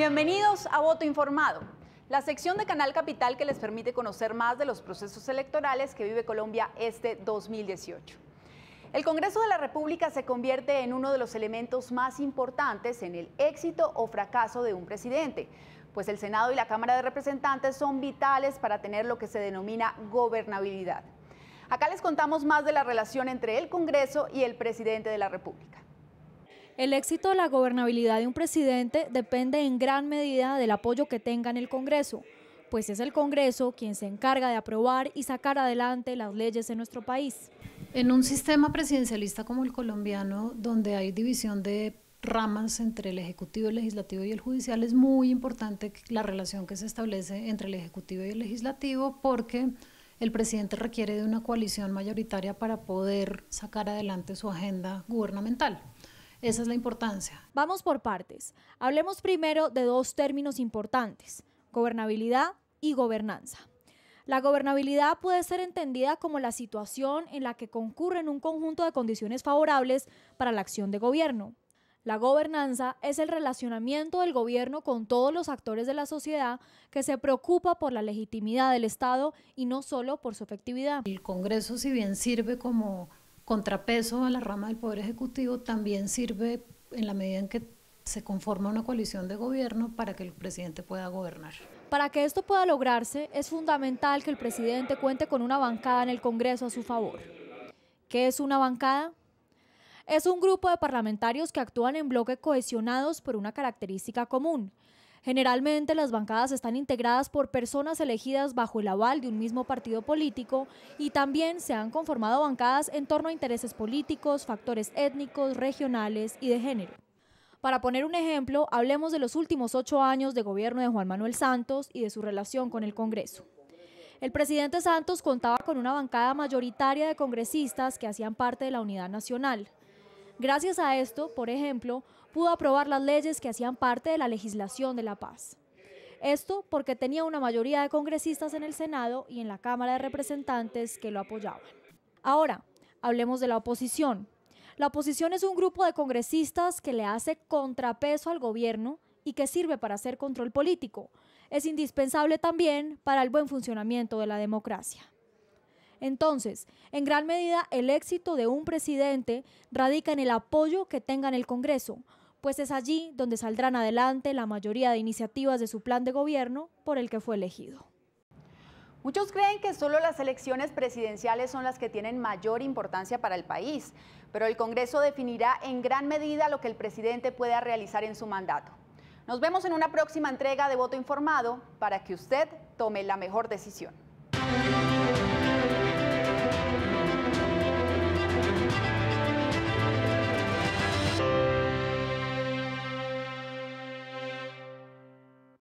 Bienvenidos a Voto Informado, la sección de Canal Capital que les permite conocer más de los procesos electorales que vive Colombia este 2018. El Congreso de la República se convierte en uno de los elementos más importantes en el éxito o fracaso de un presidente, pues el Senado y la Cámara de Representantes son vitales para tener lo que se denomina gobernabilidad. Acá les contamos más de la relación entre el Congreso y el presidente de la República. El éxito de la gobernabilidad de un presidente depende en gran medida del apoyo que tenga en el Congreso, pues es el Congreso quien se encarga de aprobar y sacar adelante las leyes en nuestro país. En un sistema presidencialista como el colombiano, donde hay división de ramas entre el Ejecutivo, el Legislativo y el Judicial, es muy importante la relación que se establece entre el Ejecutivo y el Legislativo porque el presidente requiere de una coalición mayoritaria para poder sacar adelante su agenda gubernamental. Esa es la importancia. Vamos por partes. Hablemos primero de dos términos importantes, gobernabilidad y gobernanza. La gobernabilidad puede ser entendida como la situación en la que concurren un conjunto de condiciones favorables para la acción de gobierno. La gobernanza es el relacionamiento del gobierno con todos los actores de la sociedad que se preocupa por la legitimidad del Estado y no solo por su efectividad. El Congreso, si bien sirve como contrapeso a la rama del Poder Ejecutivo, también sirve en la medida en que se conforma una coalición de gobierno para que el presidente pueda gobernar. Para que esto pueda lograrse, es fundamental que el presidente cuente con una bancada en el Congreso a su favor. ¿Qué es una bancada? Es un grupo de parlamentarios que actúan en bloque cohesionados por una característica común, Generalmente las bancadas están integradas por personas elegidas bajo el aval de un mismo partido político y también se han conformado bancadas en torno a intereses políticos, factores étnicos, regionales y de género. Para poner un ejemplo, hablemos de los últimos ocho años de gobierno de Juan Manuel Santos y de su relación con el Congreso. El presidente Santos contaba con una bancada mayoritaria de congresistas que hacían parte de la Unidad Nacional. Gracias a esto, por ejemplo, pudo aprobar las leyes que hacían parte de la legislación de la paz. Esto porque tenía una mayoría de congresistas en el Senado y en la Cámara de Representantes que lo apoyaban. Ahora, hablemos de la oposición. La oposición es un grupo de congresistas que le hace contrapeso al gobierno y que sirve para hacer control político. Es indispensable también para el buen funcionamiento de la democracia. Entonces, en gran medida, el éxito de un presidente radica en el apoyo que tenga en el Congreso, pues es allí donde saldrán adelante la mayoría de iniciativas de su plan de gobierno por el que fue elegido. Muchos creen que solo las elecciones presidenciales son las que tienen mayor importancia para el país, pero el Congreso definirá en gran medida lo que el presidente pueda realizar en su mandato. Nos vemos en una próxima entrega de Voto Informado para que usted tome la mejor decisión.